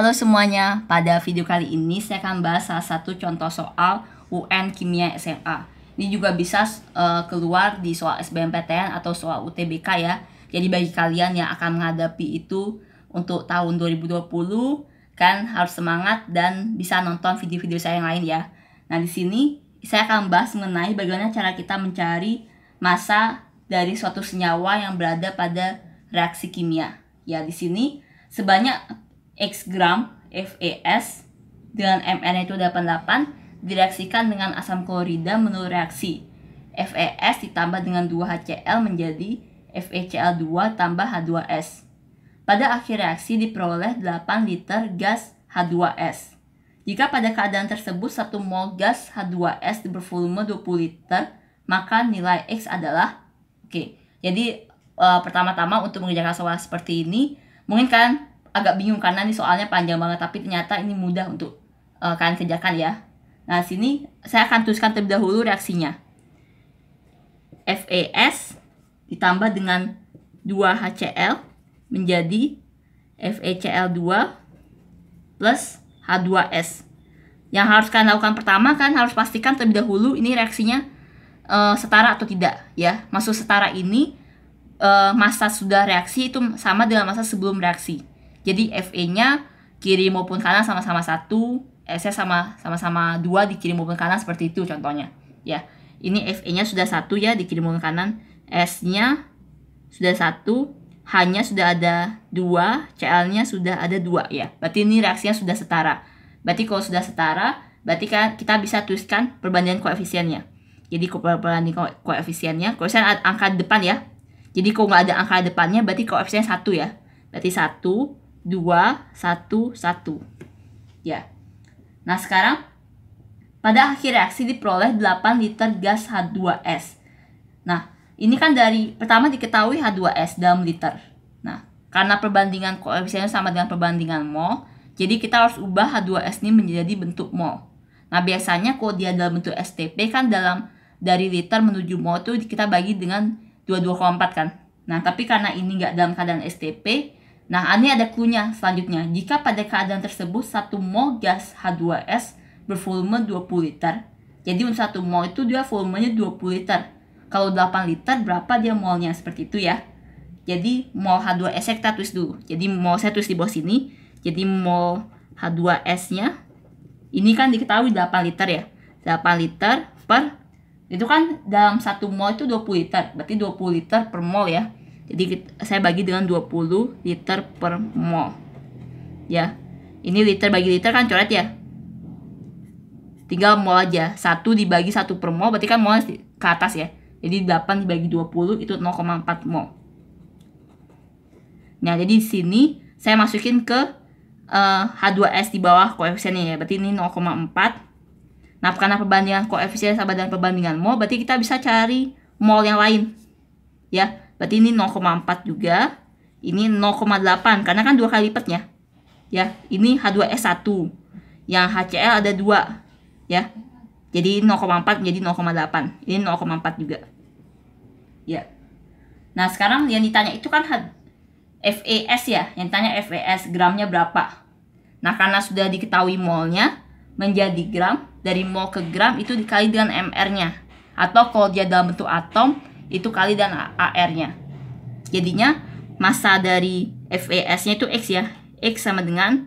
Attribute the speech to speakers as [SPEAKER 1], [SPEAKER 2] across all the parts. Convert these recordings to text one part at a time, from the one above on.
[SPEAKER 1] Halo semuanya, pada video kali ini saya akan bahas salah satu contoh soal UN Kimia SMA. Ini juga bisa uh, keluar di soal SBMPTN atau soal UTBK ya. Jadi bagi kalian yang akan menghadapi itu untuk tahun 2020 kan harus semangat dan bisa nonton video-video saya yang lain ya. Nah, di sini saya akan bahas mengenai bagaimana cara kita mencari masa dari suatu senyawa yang berada pada reaksi kimia. Ya, di sini sebanyak X gram FAS dengan mn itu 88 direaksikan dengan asam klorida menurut reaksi. FAS ditambah dengan 2HCl menjadi FeCl2 tambah H2S. Pada akhir reaksi diperoleh 8 liter gas H2S. Jika pada keadaan tersebut 1 mol gas H2S bervolume 20 liter, maka nilai X adalah Oke. Okay, jadi uh, pertama-tama untuk mengerjakan soal seperti ini, mungkin kan agak bingung karena ini soalnya panjang banget tapi ternyata ini mudah untuk uh, kalian kerjakan ya. Nah, sini saya akan tuliskan terlebih dahulu reaksinya. FAS e ditambah dengan 2HCl menjadi FeCl2 plus H2S. Yang harus kalian lakukan pertama kan harus pastikan terlebih dahulu ini reaksinya uh, setara atau tidak ya. Maksud setara ini uh, masa sudah reaksi itu sama dengan masa sebelum reaksi. Jadi FE-nya kiri maupun kanan sama-sama satu, s sama sama-sama dua di kiri maupun kanan seperti itu contohnya. Ya, ini FE-nya sudah satu ya di kiri maupun kanan, S-nya sudah satu, H-nya sudah ada dua, CL-nya sudah ada dua ya. Berarti ini reaksinya sudah setara. Berarti kalau sudah setara, berarti kan kita bisa tuliskan perbandingan koefisiennya. Jadi perbandingan ko koefisiennya, koefisien angka depan ya. Jadi kalau nggak ada angka depannya, berarti koefisien satu ya. Berarti satu 2, 1, 1. Ya. Nah, sekarang pada akhir reaksi diperoleh 8 liter gas H2S. Nah, ini kan dari pertama diketahui H2S dalam liter. Nah, karena perbandingan koefisiennya sama dengan perbandingan mol, jadi kita harus ubah H2S ini menjadi bentuk mol. Nah, biasanya kalau dia dalam bentuk STP kan dalam dari liter menuju mol itu kita bagi dengan 22,4 kan. Nah, tapi karena ini nggak dalam keadaan STP, Nah, ini ada klunya selanjutnya. Jika pada keadaan tersebut satu mol gas H2S bervolume 20 liter. Jadi untuk satu mol itu dia volumenya 20 liter. Kalau 8 liter berapa dia molnya seperti itu ya. Jadi mol H2S kita tulis dulu. Jadi mol saya tulis di bawah sini. Jadi mol H2S-nya ini kan diketahui 8 liter ya. 8 liter per itu kan dalam satu mol itu 20 liter. Berarti 20 liter per mol ya. Jadi saya bagi dengan 20 liter per mol. Ya. Ini liter bagi liter kan coret ya. Tinggal mol aja. 1 dibagi 1 per mol berarti kan mol ke atas ya. Jadi 8 dibagi 20 itu 0,4 mol. Nah, jadi di sini saya masukin ke uh, eh, H2S di bawah koefisiennya ya. Berarti ini 0,4 Nah, karena perbandingan koefisien sama dengan perbandingan mol, berarti kita bisa cari mol yang lain. Ya, Berarti ini 0,4 juga. Ini 0,8 karena kan dua kali lipatnya. Ya, ini H2S1. Yang HCl ada dua, Ya. Jadi 0,4 menjadi 0,8. Ini 0,4 juga. Ya. Nah, sekarang yang ditanya itu kan FAS e ya, yang ditanya FAS e gramnya berapa. Nah, karena sudah diketahui molnya menjadi gram, dari mol ke gram itu dikali dengan MR-nya. Atau kalau dia dalam bentuk atom, itu kali dan AR-nya. Jadinya masa dari FAS-nya e itu X ya. X sama dengan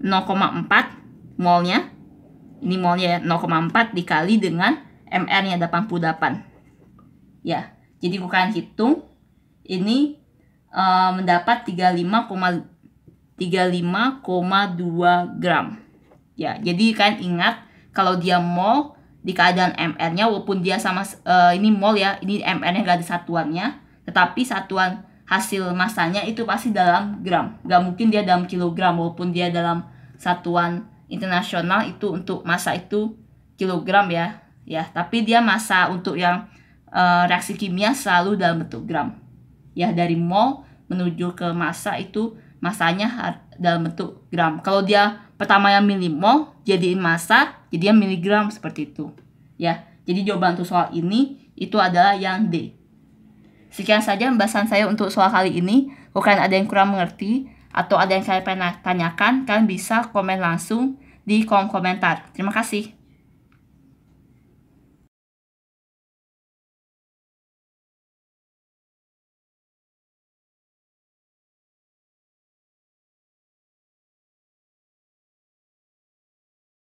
[SPEAKER 1] 0,4 mol-nya. Ini mol molnya 0,4 ya, dikali dengan MR-nya 88. Ya, jadi bukan hitung ini uh, mendapat 35,35,2 35, gram. Ya, jadi kan ingat kalau dia mol di keadaan MR-nya walaupun dia sama uh, ini mol ya, ini MR-nya gak ada satuannya, tetapi satuan hasil massanya itu pasti dalam gram. Gak mungkin dia dalam kilogram walaupun dia dalam satuan internasional itu untuk massa itu kilogram ya. Ya, tapi dia massa untuk yang uh, reaksi kimia selalu dalam bentuk gram. Ya, dari mol menuju ke massa itu masanya dalam bentuk gram. Kalau dia pertama yang milimol jadiin massa jadi yang miligram seperti itu ya jadi jawaban untuk soal ini itu adalah yang D sekian saja pembahasan saya untuk soal kali ini kalau kalian ada yang kurang mengerti atau ada yang saya pernah tanyakan kalian bisa komen langsung di kolom komentar terima kasih